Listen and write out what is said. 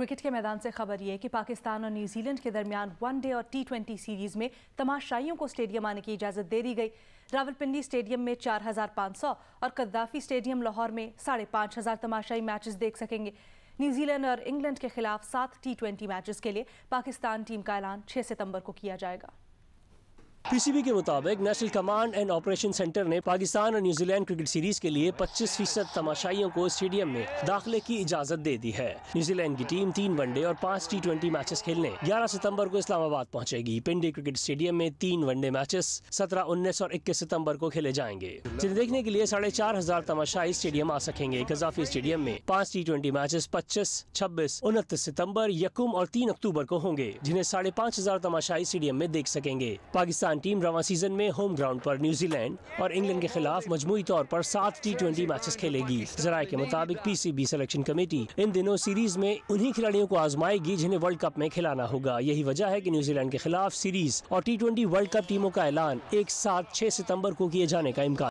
cricket के मैदान से खबर यह है कि पाकिस्तान और न्यूजीलैंड के दरमियान वनडे और टी ट्वेंटी सीरीज में तमाशाइयों को स्टेडियम आने की इजाज़त दे दी गई रावलपिंडी स्टेडियम में 4,500 और कद्दाफी स्टेडियम लाहौर में साढ़े पाँच हज़ार तमाशाई मैचेस देख सकेंगे न्यूजीलैंड और इंग्लैंड के खिलाफ सात टी ट्वेंटी मैचेस के लिए पाकिस्तान टीम का ऐलान छः सितम्बर को किया जाएगा पीसीबी के मुताबिक National Command and Operation Centre ने पाकिस्तान और न्यूजीलैंड क्रिकेट सीरीज के लिए 25 फीसद तमाशाइयों को स्टेडियम में दाखिले की इजाजत दे दी है न्यूजीलैंड की टीम तीन वनडे और पांच टी ट्वेंटी मैचेस खेलने 11 सितंबर को इस्लामाबाद पहुंचेगी पिंडी क्रिकेट स्टेडियम में तीन वनडे मैचेस 17, 19 और 21 सितंबर को खेले जाएंगे जिन्हें देखने के लिए साढ़े चार हजार तमाशाई स्टेडियम आ सकेंगे कजाफी स्टेडियम में पाँच टी ट्वेंटी मैचेस पच्चीस छब्बीस उनतीस सितम्बर यकुम और तीन अक्टूबर को होंगे जिन्हें साढ़े पाँच हजार तमाशाई स्टेडियम में देख सकेंगे पाकिस्तान टीम रवा सीजन में होम ग्राउंड पर न्यूजीलैंड और इंग्लैंड के खिलाफ मजमुई तौर पर सात टी ट्वेंटी मैचेस खेलेगी जराये के मुताबिक P C B selection committee इन दिनों सीरीज में उन्हीं खिलाड़ियों को आजमाएगी जिन्हें वर्ल्ड कप में खिलाना होगा यही वजह है की न्यूजीलैंड के खिलाफ सीरीज और टी ट्वेंटी वर्ल्ड कप टीमों का ऐलान एक साथ छह सितम्बर को किए जाने का इम्कान